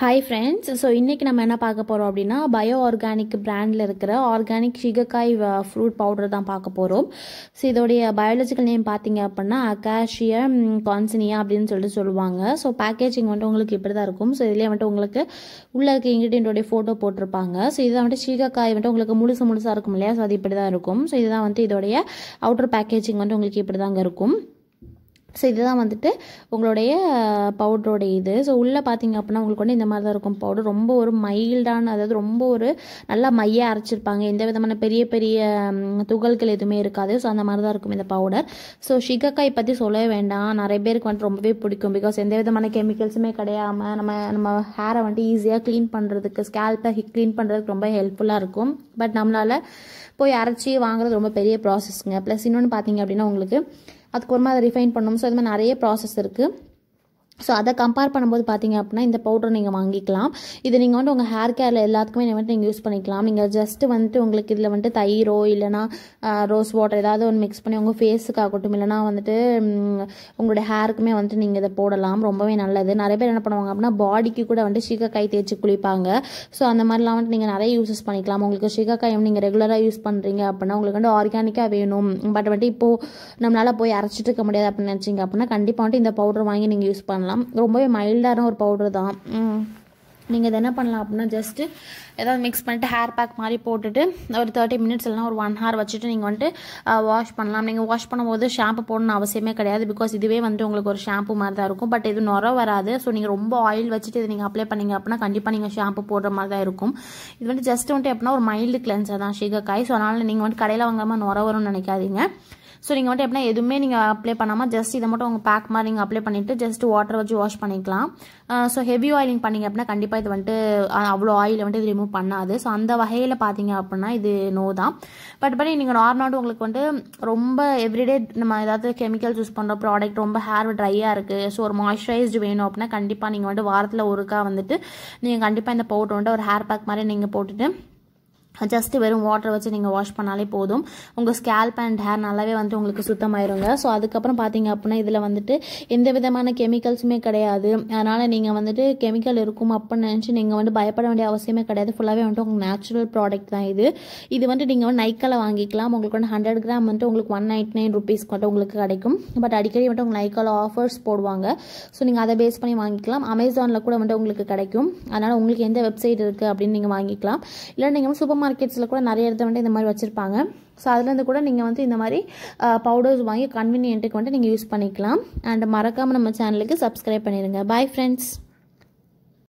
hi friends so இன்றைக்கி நம்ம என்ன பார்க்க போகிறோம் அப்படின்னா பயோ ஆர்கானிக் பிராண்டில் இருக்கிற ஆர்கானிக் ஷிகக்காய் ஃப்ரூட் பவுடர் தான் பார்க்க போகிறோம் ஸோ இதோடைய பயாலஜிக்கல் நேம் பார்த்தீங்க அப்படின்னா அகாஷிய கான்சினியா அப்படின்னு சொல்லிட்டு சொல்லுவாங்க ஸோ பேக்கேஜிங் வந்துட்டு உங்களுக்கு இப்படி தான் இருக்கும் ஸோ இதிலே வந்துட்டு உங்களுக்கு உள்ளே இருக்க இன்க்ரீடியண்ட்டோடைய ஃபோட்டோ போட்டிருப்பாங்க ஸோ இதை வந்துட்டு ஷீகக்காய் வந்துட்டு உங்களுக்கு முழுசு முழுசாக இருக்கும் இல்லையா ஸோ அது இப்படி தான் இருக்கும் ஸோ இதுதான் வந்துட்டு இதோடைய அவுட்டர் பேக்கேஜிங் வந்துட்டு உங்களுக்கு இப்படி தாங்க இருக்கும் ஸோ இதுதான் வந்துட்டு உங்களுடைய பவுடருடைய இது ஸோ உள்ளே பார்த்தீங்க அப்படின்னா உங்களுக்கு வந்து இந்த மாதிரி தான் இருக்கும் பவுடர் ரொம்ப ஒரு மைல்டான அதாவது ரொம்ப ஒரு நல்லா மையாக அரைச்சிருப்பாங்க எந்த விதமான பெரிய பெரிய துகள்கள் எதுவுமே இருக்காது ஸோ அந்த மாதிரி தான் இருக்கும் இந்த பவுடர் ஸோ ஷிகக்காய் பற்றி சொல்லவே வேண்டாம் நிறைய பேருக்கு வந்துட்டு ரொம்பவே பிடிக்கும் பிகாஸ் எந்த விதமான கெமிக்கல்ஸுமே கிடையாமல் நம்ம நம்ம ஹேரை வந்துட்டு ஈஸியாக க்ளீன் பண்ணுறதுக்கு ஸ்கேல்பை க்ளீன் பண்ணுறதுக்கு ரொம்ப ஹெல்ப்ஃபுல்லாக இருக்கும் பட் நம்மளால் போய் அரைச்சி வாங்குறது ரொம்ப பெரிய ப்ராசஸ்ங்க ப்ளஸ் இன்னொன்று பார்த்தீங்க அப்படின்னா உங்களுக்கு அதுக்கு ஒரு மாதிரி ரிஃபைன் பண்ணணும் ஸோ இது மாதிரி நிறைய ப்ராசஸ் இருக்குது ஸோ அதை கம்பேர் பண்ணும்போது பார்த்தீங்க அப்படின்னா இந்த பவுடர் நீங்கள் வாங்கிக்கலாம் இது நீங்கள் வந்துட்டு உங்கள் ஹேர் கேரில் எல்லாத்துக்குமே வந்துட்டு நீங்கள் யூஸ் பண்ணிக்கலாம் நீங்கள் ஜஸ்ட்டு வந்துட்டு உங்களுக்கு இதில் வந்துட்டு தயிரோ இல்லைனா ரோஸ் வாட்டர் ஏதாவது ஒன்று மிக்ஸ் பண்ணி உங்கள் ஆகட்டும் இல்லைனா வந்துட்டு உங்களுடைய ஹேருக்குமே வந்துட்டு நீங்கள் இதை போடலாம் ரொம்பவே நல்லது நிறைய பேர் என்ன பண்ணுவாங்க அப்படின்னா பாடிக்கு கூட வந்துட்டு சீக்காய் தேய்ச்சி குளிப்பாங்க ஸோ அந்த மாதிரிலாம் வந்துட்டு நீங்கள் நிறைய யூஸஸ் பண்ணிக்கலாம் உங்களுக்கு சீக்காய் நீங்கள் ரெகுலராக யூஸ் பண்ணுறீங்க அப்படின்னா உங்களுக்கு வந்துட்டு ஆர்கானிக்காக வேணும் பட் வந்துட்டு இப்போது நம்மளால் போய் அரைச்சிட்டு இருக்க முடியாது அப்படின்னு நினச்சிங்க அப்படின்னா கண்டிப்பாக வந்துட்டு இந்த பவுடர் வாங்கி நீங்கள் யூஸ் பண்ணலாம் பண்ணலாம் ரொம்பவே மைல்டான ஒரு பவுடர் தான் நீங்கள் இதை என்ன பண்ணலாம் அப்படின்னா ஜஸ்ட்டு ஏதாவது மிக்ஸ் பண்ணிட்டு ஹேர் பேக் மாதிரி போட்டுட்டு ஒரு தேர்ட்டி மினிட்ஸ் இல்லைனா ஒரு ஒன் ஹவர் வச்சுட்டு நீங்கள் வந்துட்டு வாஷ் பண்ணலாம் நீங்கள் வாஷ் பண்ணும்போது ஷாம்பு போடணும் அவசியமே கிடையாது பிகாஸ் இதுவே வந்து உங்களுக்கு ஒரு ஷாம்பு மாதிரி தான் இருக்கும் பட் இது நுர வராது ஸோ நீங்கள் ரொம்ப ஆயில் வச்சுட்டு இதை நீங்கள் அப்ளை பண்ணிங்க அப்படின்னா கண்டிப்பாக நீங்கள் ஷாம்பு போடுற மாதிரி தான் இருக்கும் இது வந்து ஜஸ்ட் வந்துட்டு எப்படின்னா ஒரு மைல்டு கிளென்சர் தான் ஷிகக்காய் ஸோ அதனால் நீங்கள் வந்து கடையில் வாங்காமல் நுர வரும்னு நினைக்காதீங்க ஸோ நீங்கள் வந்துட்டு எப்படின்னா எதுவுமே நீங்கள் அப்ளை பண்ணாமல் ஜஸ்ட் இதை மட்டும் உங்கள் பேக் மாதிரி நீங்கள் அப்ளை பண்ணிவிட்டு ஜஸ்ட் வாட்டர் வச்சு வாஷ் பண்ணிக்கலாம் ஸோ ஹெவி ஆயிலிங் பண்ணிங்க அப்படின்னா கண்டிப்பாக இது வந்துட்டு அவ்வளோ ஆயிலை வந்துட்டு இது ரிமூவ் பண்ணாது ஸோ அந்த வகையில் பார்த்தீங்க அப்படின்னா இது நோ தான் பட் பண்ணி நீங்கள் நார்மலாக உங்களுக்கு வந்துட்டு ரொம்ப எவ்ரிடே நம்ம ஏதாவது கெமிக்கல்ஸ் யூஸ் பண்ணுற ப்ராடக்ட் ரொம்ப ஹேர் ட்ரையாக இருக்குது ஸோ ஒரு மாய்ஸ்சரைஸ்டு வேணும் அப்படின்னா கண்டிப்பாக நீங்கள் வந்துட்டு வாரத்தில் ஒருக்கா வந்துட்டு நீங்கள் கண்டிப்பாக இந்த பவுடர் வந்துட்டு ஒரு ஹேர் பேக் மாதிரி நீங்கள் போட்டுட்டு ஜஸ்ட்டு வெறும் வாட்டர் வச்சு நீங்கள் வாஷ் பண்ணாலே போதும் உங்கள் ஸ்கேல்ப் அண்ட் ஹேர் நல்லாவே வந்துட்டு உங்களுக்கு சுத்தமாயிருங்க ஸோ அதுக்கப்புறம் பார்த்தீங்க அப்படின்னா இதில் வந்துட்டு எந்த விதமான கெமிக்கல்ஸுமே கிடையாது அதனால் நீங்கள் வந்துட்டு கெமிக்கல் இருக்கும் அப்படின்னு நினச்சி நீங்கள் வந்து பயப்பட வேண்டிய அவசியமே கிடையாது ஃபுல்லாகவே வந்துட்டு உங்களுக்கு நேச்சுரல் ப்ராடக்ட் தான் இது இது வந்துட்டு நீங்கள் வந்து நைக்கால் வாங்கிக்கலாம் உங்களுக்கு வந்து ஹண்ட்ரட் கிராம் வந்துட்டு உங்களுக்கு ஒன் நைட் நைன் ருபீஸ் மட்டும் உங்களுக்கு கிடைக்கும் பட் அடிக்கடி வந்துட்டு உங்கள் நைக்கால் ஆஃபர்ஸ் போடுவாங்க ஸோ நீங்கள் அதை பேஸ் பண்ணி வாங்கிக்கலாம் அமேசானில் கூட வந்துட்டு உங்களுக்கு கிடைக்கும் அதனால் உங்களுக்கு எந்த வெப்சைட் இருக்குது அப்படின்னு நீங்கள் வாங்கிக்கலாம் இல்லை நீங்கள் சூப்பர் மார்க்கெட்ஸில் கூட நிறைய இடத்த வந்துட்டு இந்த மாதிரி வச்சுருப்பாங்க ஸோ அதுலேருந்து கூட நீங்கள் வந்து இந்த மாதிரி பவுடர்ஸ் வாங்கி கன்வீனியன்ட்டுக்கு வந்துட்டு நீங்கள் யூஸ் பண்ணிக்கலாம் அண்ட் மறக்காமல் நம்ம சேனலுக்கு சப்ஸ்கிரைப் பண்ணிடுங்க பாய் ஃப்ரெண்ட்ஸ்